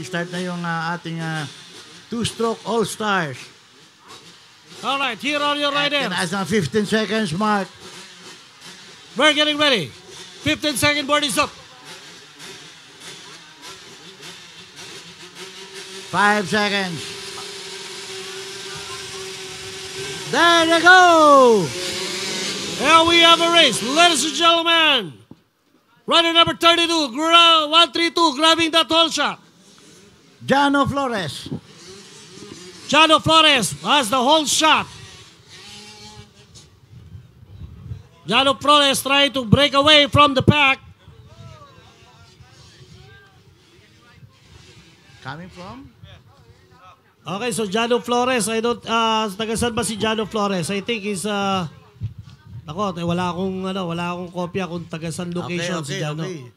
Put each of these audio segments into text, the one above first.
start na yung uh, ating uh, two-stroke all-stars. All right, here are your riders. And that's a 15 seconds mark. We're getting ready. 15 second board is up. Five seconds. There they go. Here we have a race, ladies and gentlemen. Runner number 32, 132, grabbing that hole shot. Jano Flores. Jano Flores has the whole shot. Jano Flores trying to break away from the pack. Coming from? Okay, so Jano Flores, I don't, uh, taga ba si Jano Flores? I think is, uh, ah, ako, eh, wala akong, ano, wala akong kopya kung taga saan location okay, okay, si Jano. Okay.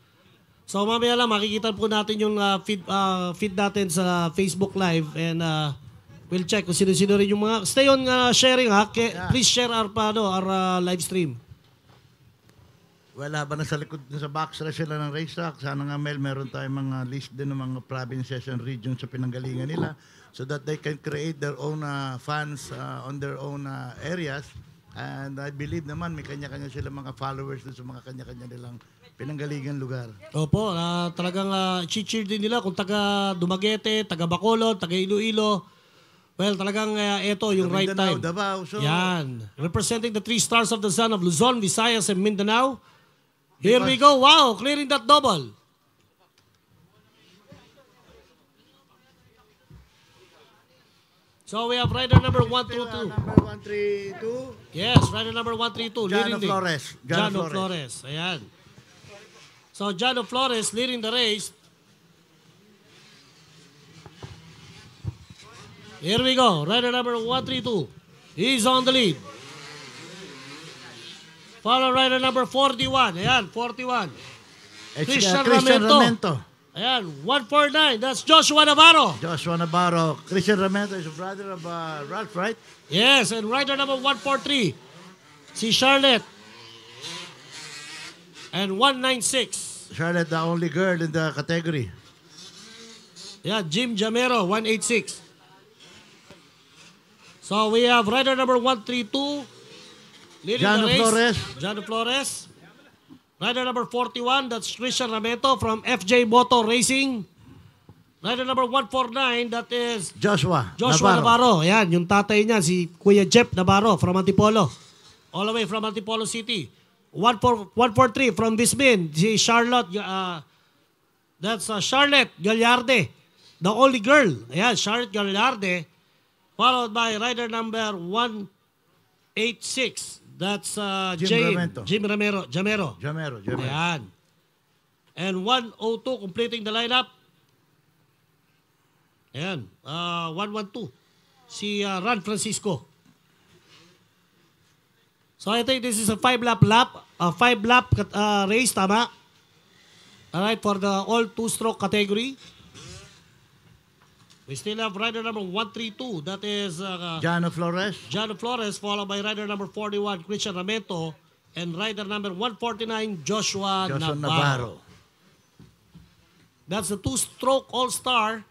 So mamaya lang makikita po natin yung uh, feed uh, feed natin sa Facebook Live and uh, we'll check kung sino-sino rin yung mga stay on uh, sharing ha. Ke, yeah. Please share our paano our uh, live stream. Wala ba na sa likod sa box na sila ng racetrack, sana nga Mel, meron tayong mga list din ng mga provinces and regions sa pinanggalingan nila so that they can create their own uh, fans uh, on their own uh, areas And I believe naman may kanya-kanya sila mga followers sa mga kanya-kanya nilang pinanggalingan lugar. Opo, uh, talagang uh, ah, cheer din nila kung taga Dumaguete, taga Bacolod, taga Iloilo. Well, talagang uh, ah, ito yung right Mindanao, time. Davao, so... Yan. Representing the three stars of the sun of Luzon, Visayas, and Mindanao. Here diba? we go. Wow, clearing that double. So we have rider number 132. Number 132. Yes, runner number 132. Jano Flores. Jano, Flores. Flores. Ayan. So, Jano Flores leading the race. Here we go. Runner number 132. He's on the lead. Follow rider number 41. Ayan, 41. It's, Christian, Christian Ramento. Ramento. Ayan, 149. That's Joshua Navarro. Joshua Navarro. Christian Ramento is a brother of uh, Ralph, right? Yes, and rider number 143, si Charlotte. And 196. Charlotte, the only girl in the category. Yeah, Jim Jamero, 186. So we have rider number 132. Leading John Flores. John Flores. Rider number 41, that's Christian Rameto from FJ Moto Racing. Rider number 149, that is... Joshua Joshua Navarro. Navarro. Yan, yung tatay niya, si Kuya Jeff Navarro from Antipolo. All the way from Antipolo City. 143 from Bismin, si Charlotte... Uh, that's uh, Charlotte Gallarde. The only girl. Yan, Charlotte Gallarde. Followed by rider number 186. That's uh, Jim Jane, Ramento. Jim Ramero. Jamero. Jamero. Jamero. Ayan. And 102 completing the lineup. Ayan. Uh, 112. Si uh, Ron Francisco. So I think this is a five lap lap, a five lap uh, race, tama? All right, for the all two stroke category. We still have rider number 132. That is uh, Jano Flores. John Flores, followed by rider number 41, Christian Ramento, and rider number 149, Joshua, Joshua Navarro. Navarro. That's the two-stroke all-star.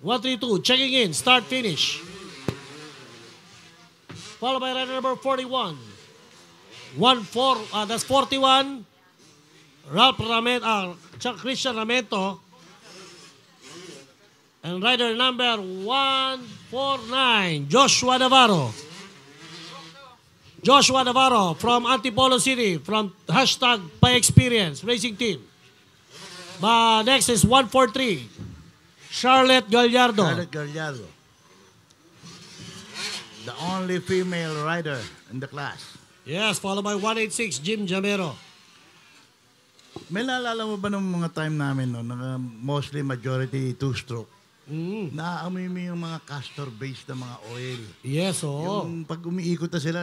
One, three, two. Checking in. Start, finish. Followed by rider number 41, one four, uh, that's 41. Ralph Ramento, uh, Christian Rameto. And rider number 149, Joshua Navarro. Joshua Navarro from Antipolo City, from hashtag Pay Experience Racing Team. Uh, next is 143, Charlotte Gallardo. Charlotte Gallardo. The only female rider in the class. Yes, follow by 186, Jim Jamero. May naalala mo ba ng mga time namin, no? Naka mostly majority two-stroke. Mm. Naaamoy mo yung mga castor-based na mga oil. Yes, oo. Yung pag umiikot na sila,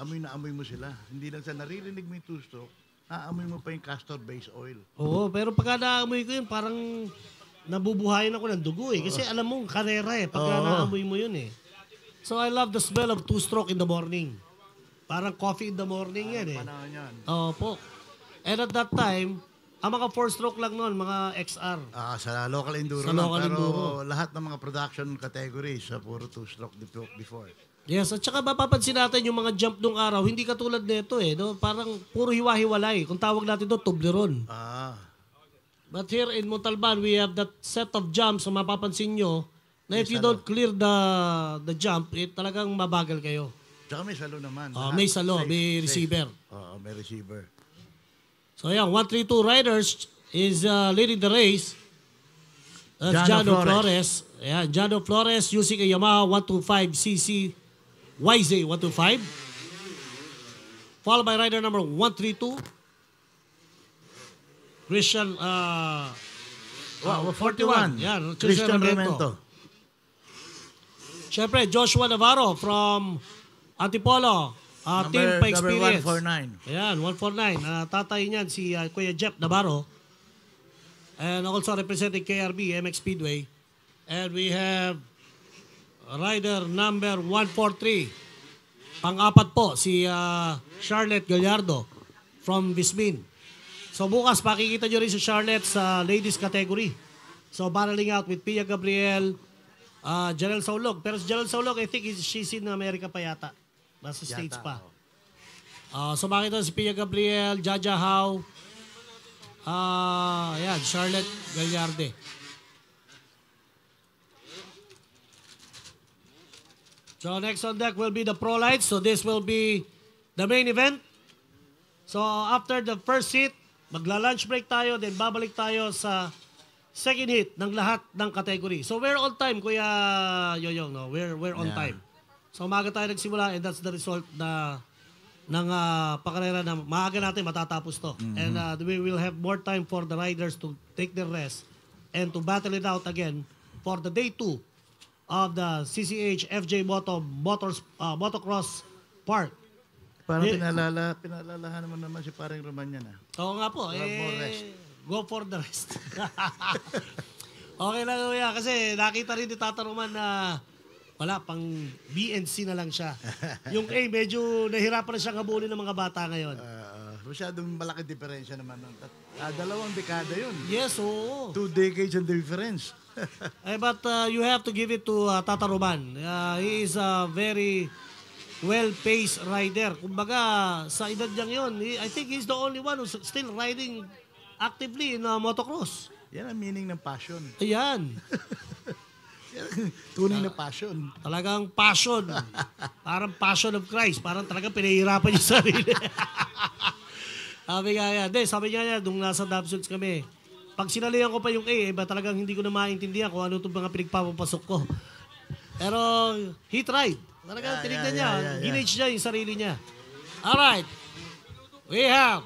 amoy na amoy mo sila. Hindi lang sa naririnig mo yung two-stroke, naaamoy mo pa yung castor-based oil. Oo, pero pagka naaamoy ko yun, parang nabubuhayin ako ng dugo eh. Kasi alam mo, karera eh. Pagka oo. naaamoy mo yun eh. So I love the smell of two-stroke in the morning. Parang coffee in the morning Parang yan eh. Panahon yan. Opo. And at that time, ang mga four-stroke lang noon, mga XR. Ah, sa local enduro sa lang. Local pero enduro. lahat ng mga production categories sa puro two-stroke before. Yes, at saka mapapansin natin yung mga jump nung araw, hindi katulad nito eh. No? Parang puro hiwa-hiwalay. Kung tawag natin ito, Toblerone. Ah. But here in Montalban, we have that set of jumps na so mapapansin nyo na if you don't ano? clear the the jump, eh, talagang mabagal kayo. Tsaka may salo naman. Ah, may salo, safe, may receiver. Ah, may receiver. So yeah, 132 Riders is uh, leading the race. That's Jano, Flores. Flores. Yeah, Jano Flores using a Yamaha 125cc YZ 125. Followed by rider number 132. Christian uh, uh 41. Yeah, Christian, Christian Remento. Remento. Siyempre, Joshua Navarro from Antipolo, uh, ah, number, team pa experience. Number 149. Ayan, 149. Uh, ah, tatay niyan si uh, Kuya Jeff Navarro. And also representing KRB, MX Speedway. And we have rider number 143. Pang-apat po, si uh, Charlotte Gallardo from Bismin. So bukas, makikita nyo rin si Charlotte sa ladies category. So battling out with Pia Gabriel, uh, Janelle Saulog. Pero si Janelle Saulog, I think she's in America pa yata. Nasa States pa. Uh, ah, sumakit na si Pia Gabriel, Jaja Howe, uh, ah, yan, Charlotte Gallarde. So next on deck will be the Pro Lights. So this will be the main event. So after the first hit, magla-lunch break tayo, then babalik tayo sa second hit ng lahat ng category. So we're on time, Kuya Yoyong. No? We're, we're on yeah. time. So umaga tayo nagsimula and that's the result na ng uh, pakarera na maaga natin matatapos to. Mm-hmm. And uh, we will have more time for the riders to take their rest and to battle it out again for the day 2 of the CCH FJ Moto Motors uh, Motocross Park. Parang eh, pinalala, pinalalahan naman naman si Paring Romanya na. Oo nga po. eh, rest. Go for the rest. okay lang kuya kasi nakita rin ni Tata Roman na uh, wala, pang BNC na lang siya. yung A, medyo nahirapan na siyang habulin ng mga bata ngayon. Uh, masyadong malaki diferensya naman. Ng ah, dalawang dekada yun. Yes, oo. Two decades and difference. eh, but uh, you have to give it to uh, Tata Roman. Uh, he is a very well-paced rider. Kumbaga, sa edad niyang yun, he, I think he's the only one who's still riding actively in uh, motocross. Yan ang meaning ng passion. Ayan. Tunay na passion. Talagang passion. parang passion of Christ. Parang talagang pinahihirapan yung sarili. sabi nga yan. De, sabi nga yan, nung nasa Dabsuits kami, pag sinalihan ko pa yung A, iba eh, talagang hindi ko na maintindihan kung ano itong mga pinagpapapasok ko. Pero he tried. Talagang yeah, tinignan yeah, niya. Yeah, yeah, Ginage yeah. niya yung sarili niya. Alright. We have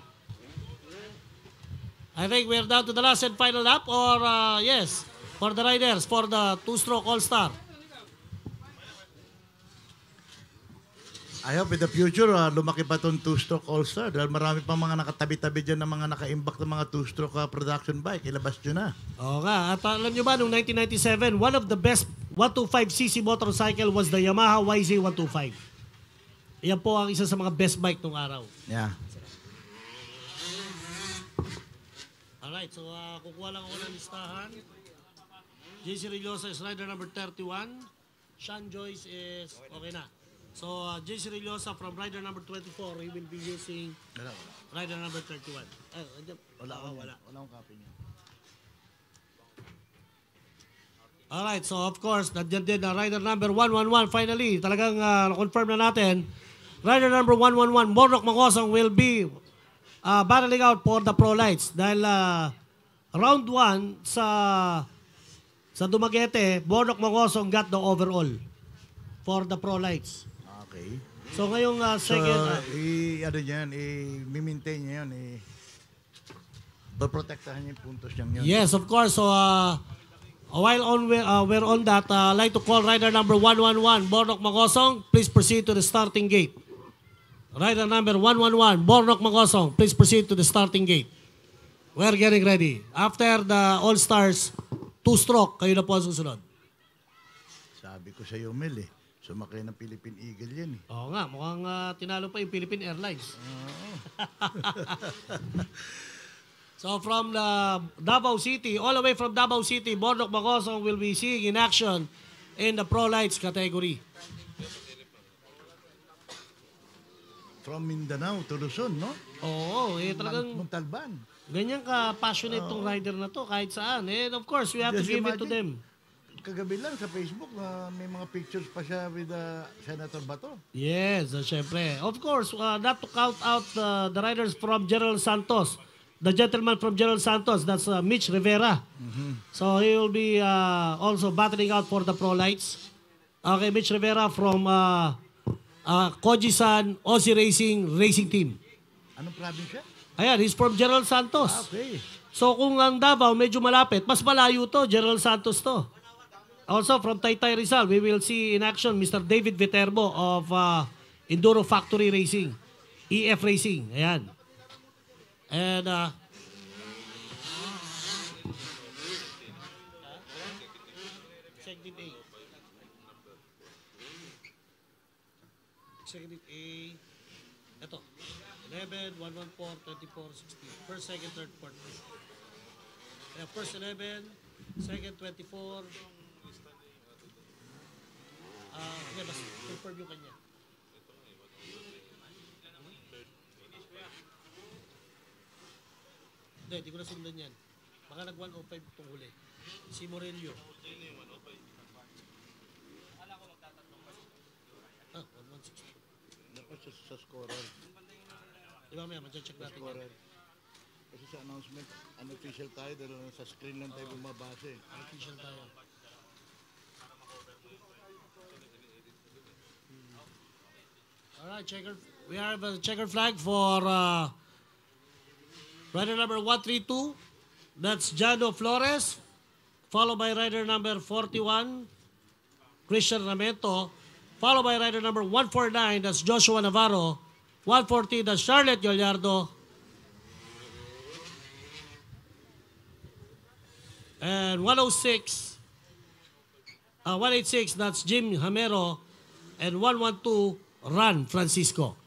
I think we're down to the last and final lap or uh, yes for the riders for the two-stroke all-star. I hope in the future, uh, lumaki pa itong two-stroke all-star dahil marami pang mga nakatabi-tabi dyan ng mga naka-impact ng mga two-stroke uh, production bike. Ilabas nyo na. Oo nga. At alam nyo ba, noong 1997, one of the best 125cc motorcycle was the Yamaha YZ125. Yan po ang isa sa mga best bike nung araw. Yeah. Alright, so uh, kukuha lang ako ng listahan. JC Relosa is rider number 31. Sean Joyce is okay na. So, uh, JC Relosa from rider number 24, he will be using rider number 31. Eh, Wala, wala. Wala, wala akong copy niya. Alright, so of course, nandiyan din na rider number 111 finally. Talagang uh, confirm na natin. Rider number 111, Morlock Mangosong will be uh, battling out for the Pro Lights. Dahil uh, round 1 sa sa Dumaguete, Bonok Mongosong got the overall for the pro-lights. Okay. So ngayong uh, second... So, uh, ah, i, ano yan, i-maintain niya yun, i- Paprotektahan niya yung puntos niya yun. Yes, of course. So, uh, while on, uh, we're on that, uh, I'd like to call rider number 111, Bornok Magosong. Please proceed to the starting gate. Rider number 111, Bornok Magosong. Please proceed to the starting gate. We're getting ready. After the All-Stars Two-stroke, kayo na po ang susunod. Sabi ko sa iyo, Mel eh. Sumakay ng Philippine Eagle yan eh. Oo nga, mukhang ah, tinalo pa yung Philippine Airlines. so from the Davao City, all the way from Davao City, Bordok Bagosong will be seeing in action in the pro-lights category. From Mindanao to Luzon, no? Oo, eh talagang Montalban. Ganyan ka passionate tong oh. rider na to kahit saan. And of course, we have to give imagine. it to them. Kagabi lang sa Facebook, ah, may mga pictures pa siya with ah, Senator Bato. Yes, uh, syempre. Of course, uh, not to count out uh, the riders from General Santos. The gentleman from General Santos, that's uh, Mitch Rivera. Mm-hmm. So he will be uh, also battling out for the pro-lights. Okay, Mitch Rivera from uh, uh, Kojisan san Aussie Racing Racing Team. Anong probinsya? Ayan, he's from General Santos. Ah, okay. So kung ang Davao medyo malapit, mas malayo to, General Santos to. Also from Taytay Rizal, we will see in action Mr. David Viterbo of uh, Enduro Factory Racing, EF Racing. Ayan. And uh, 11, 114, 24, 16. First, second, third, fourth. Kaya first 11, second 24. Ah, uh, okay, basta confirm yung kanya. Hindi, hindi ko na sundan yan. Baka nag 105 itong huli. Si Morelio. Alam ko magtatatlo pa. Ah, 116. Dapat sa, sa scorer. Di ba ma'am, check natin yan. Correct. Kasi sa announcement, unofficial tayo dahil sa screen lang tayo Oo. bumabase. Unofficial tayo. Hmm. Alright, checker. We have a checker flag for uh, rider number 132. That's Jano Flores. Followed by rider number 41, Christian Ramento. Followed by rider number 149. That's Joshua Navarro. 140 the Charlotte Gallardo. And 106, uh, 186, that's Jim Hamero. And 112, Ran Francisco.